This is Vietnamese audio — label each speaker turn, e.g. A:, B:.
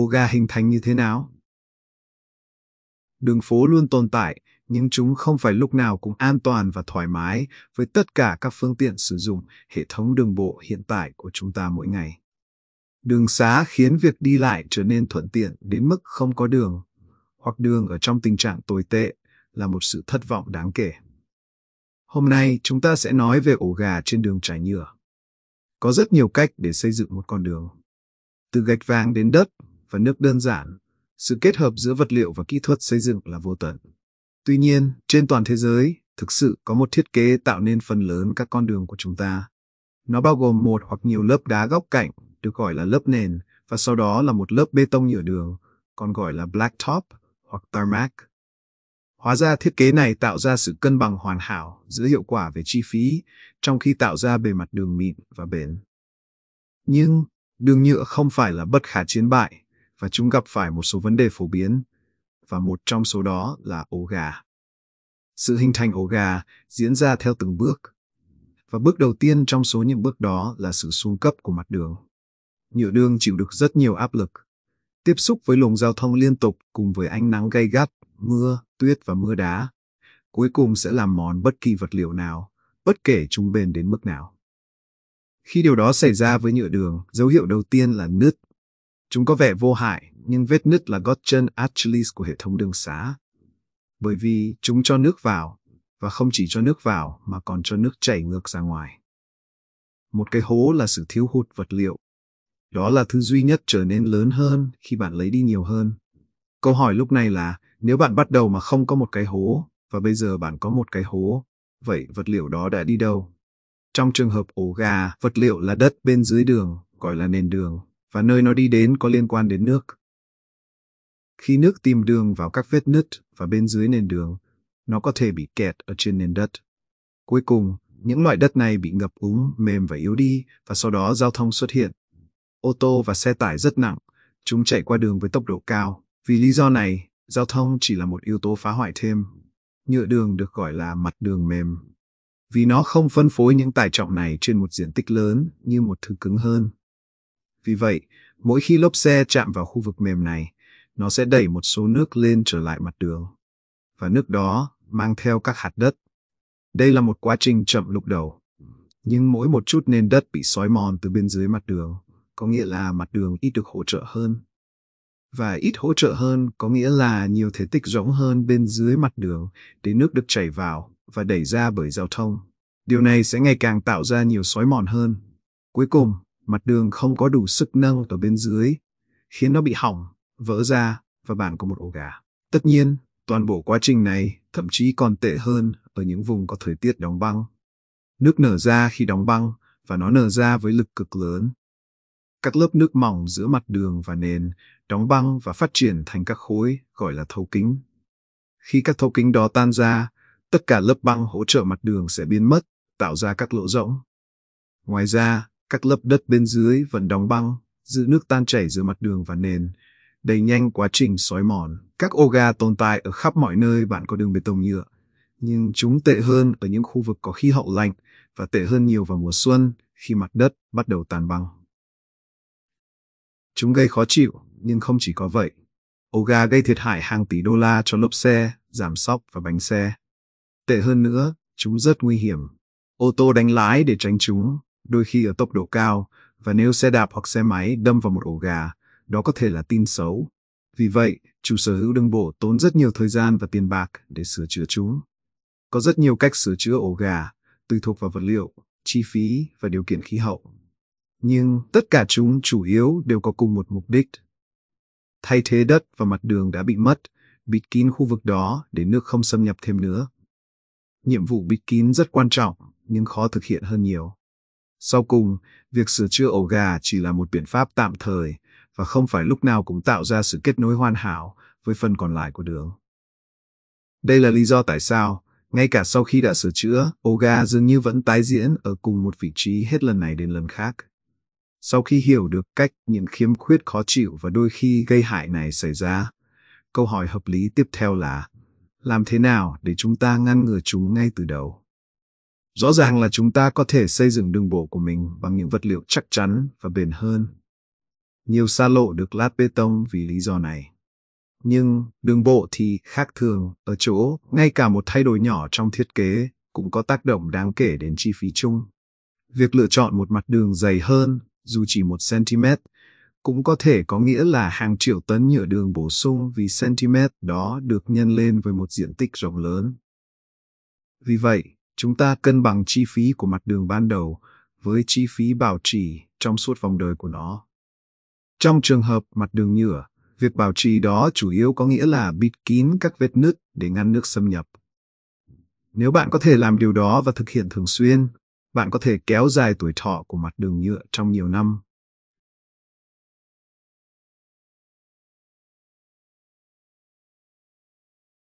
A: Oga hình thành như thế nào? Đường phố luôn tồn tại, nhưng chúng không phải lúc nào cũng an toàn và thoải mái với tất cả các phương tiện sử dụng hệ thống đường bộ hiện tại của chúng ta mỗi ngày. Đường xá khiến việc đi lại trở nên thuận tiện đến mức không có đường, hoặc đường ở trong tình trạng tồi tệ là một sự thất vọng đáng kể. Hôm nay chúng ta sẽ nói về ổ gà trên đường trải nhựa. Có rất nhiều cách để xây dựng một con đường. Từ gạch vàng đến đất, và nước đơn giản, sự kết hợp giữa vật liệu và kỹ thuật xây dựng là vô tận. Tuy nhiên, trên toàn thế giới, thực sự có một thiết kế tạo nên phần lớn các con đường của chúng ta. Nó bao gồm một hoặc nhiều lớp đá góc cạnh, được gọi là lớp nền, và sau đó là một lớp bê tông nhựa đường, còn gọi là blacktop hoặc tarmac. Hóa ra thiết kế này tạo ra sự cân bằng hoàn hảo giữa hiệu quả về chi phí, trong khi tạo ra bề mặt đường mịn và bền. Nhưng, đường nhựa không phải là bất khả chiến bại, và chúng gặp phải một số vấn đề phổ biến, và một trong số đó là ổ gà. Sự hình thành ổ gà diễn ra theo từng bước, và bước đầu tiên trong số những bước đó là sự xuống cấp của mặt đường. Nhựa đường chịu được rất nhiều áp lực, tiếp xúc với luồng giao thông liên tục cùng với ánh nắng gay gắt, mưa, tuyết và mưa đá, cuối cùng sẽ làm mòn bất kỳ vật liệu nào, bất kể chúng bền đến mức nào. Khi điều đó xảy ra với nhựa đường, dấu hiệu đầu tiên là nứt Chúng có vẻ vô hại, nhưng vết nứt là gót chân Achilles của hệ thống đường xá. Bởi vì chúng cho nước vào, và không chỉ cho nước vào mà còn cho nước chảy ngược ra ngoài. Một cái hố là sự thiếu hụt vật liệu. Đó là thứ duy nhất trở nên lớn hơn khi bạn lấy đi nhiều hơn. Câu hỏi lúc này là, nếu bạn bắt đầu mà không có một cái hố, và bây giờ bạn có một cái hố, vậy vật liệu đó đã đi đâu? Trong trường hợp ổ gà, vật liệu là đất bên dưới đường, gọi là nền đường và nơi nó đi đến có liên quan đến nước. Khi nước tìm đường vào các vết nứt và bên dưới nền đường, nó có thể bị kẹt ở trên nền đất. Cuối cùng, những loại đất này bị ngập úng, mềm và yếu đi, và sau đó giao thông xuất hiện. Ô tô và xe tải rất nặng, chúng chạy qua đường với tốc độ cao. Vì lý do này, giao thông chỉ là một yếu tố phá hoại thêm. Nhựa đường được gọi là mặt đường mềm, vì nó không phân phối những tải trọng này trên một diện tích lớn như một thứ cứng hơn. Vì vậy, mỗi khi lốp xe chạm vào khu vực mềm này, nó sẽ đẩy một số nước lên trở lại mặt đường. Và nước đó mang theo các hạt đất. Đây là một quá trình chậm lúc đầu. Nhưng mỗi một chút nền đất bị xói mòn từ bên dưới mặt đường, có nghĩa là mặt đường ít được hỗ trợ hơn. Và ít hỗ trợ hơn có nghĩa là nhiều thể tích rỗng hơn bên dưới mặt đường để nước được chảy vào và đẩy ra bởi giao thông. Điều này sẽ ngày càng tạo ra nhiều xói mòn hơn. Cuối cùng, mặt đường không có đủ sức nâng ở bên dưới, khiến nó bị hỏng, vỡ ra và bạn có một ổ gà. Tất nhiên, toàn bộ quá trình này thậm chí còn tệ hơn ở những vùng có thời tiết đóng băng. Nước nở ra khi đóng băng và nó nở ra với lực cực lớn. Các lớp nước mỏng giữa mặt đường và nền đóng băng và phát triển thành các khối gọi là thấu kính. Khi các thấu kính đó tan ra, tất cả lớp băng hỗ trợ mặt đường sẽ biến mất, tạo ra các lỗ rỗng. Ngoài ra, các lớp đất bên dưới vẫn đóng băng, giữ nước tan chảy giữa mặt đường và nền, đẩy nhanh quá trình xói mòn. Các ô ga tồn tại ở khắp mọi nơi bạn có đường bê tông nhựa, nhưng chúng tệ hơn ở những khu vực có khí hậu lạnh và tệ hơn nhiều vào mùa xuân khi mặt đất bắt đầu tàn băng. Chúng gây khó chịu, nhưng không chỉ có vậy. ô ga gây thiệt hại hàng tỷ đô la cho lốp xe, giảm sóc và bánh xe. Tệ hơn nữa, chúng rất nguy hiểm. Ô tô đánh lái để tránh chúng, đôi khi ở tốc độ cao, và nếu xe đạp hoặc xe máy đâm vào một ổ gà, đó có thể là tin xấu. Vì vậy, chủ sở hữu đường bộ tốn rất nhiều thời gian và tiền bạc để sửa chữa chúng. Có rất nhiều cách sửa chữa ổ gà, tùy thuộc vào vật liệu, chi phí và điều kiện khí hậu. Nhưng tất cả chúng chủ yếu đều có cùng một mục đích. Thay thế đất và mặt đường đã bị mất, bịt kín khu vực đó để nước không xâm nhập thêm nữa. Nhiệm vụ bịt kín rất quan trọng, nhưng khó thực hiện hơn nhiều. Sau cùng, việc sửa chữa ổ gà chỉ là một biện pháp tạm thời và không phải lúc nào cũng tạo ra sự kết nối hoàn hảo với phần còn lại của đường. Đây là lý do tại sao, ngay cả sau khi đã sửa chữa, ổ gà dường như vẫn tái diễn ở cùng một vị trí hết lần này đến lần khác. Sau khi hiểu được cách những khiếm khuyết khó chịu và đôi khi gây hại này xảy ra, câu hỏi hợp lý tiếp theo là làm thế nào để chúng ta ngăn ngừa chúng ngay từ đầu? Rõ ràng là chúng ta có thể xây dựng đường bộ của mình bằng những vật liệu chắc chắn và bền hơn. Nhiều xa lộ được lát bê tông vì lý do này. Nhưng đường bộ thì khác thường ở chỗ ngay cả một thay đổi nhỏ trong thiết kế cũng có tác động đáng kể đến chi phí chung. Việc lựa chọn một mặt đường dày hơn, dù chỉ một cm, cũng có thể có nghĩa là hàng triệu tấn nhựa đường bổ sung vì cm đó được nhân lên với một diện tích rộng lớn. Vì vậy, Chúng ta cân bằng chi phí của mặt đường ban đầu với chi phí bảo trì trong suốt vòng đời của nó. Trong trường hợp mặt đường nhựa, việc bảo trì đó chủ yếu có nghĩa là bịt kín các vết nứt để ngăn nước xâm nhập. Nếu bạn có thể làm điều đó và thực hiện thường xuyên, bạn có thể kéo dài tuổi thọ của mặt đường nhựa trong nhiều năm.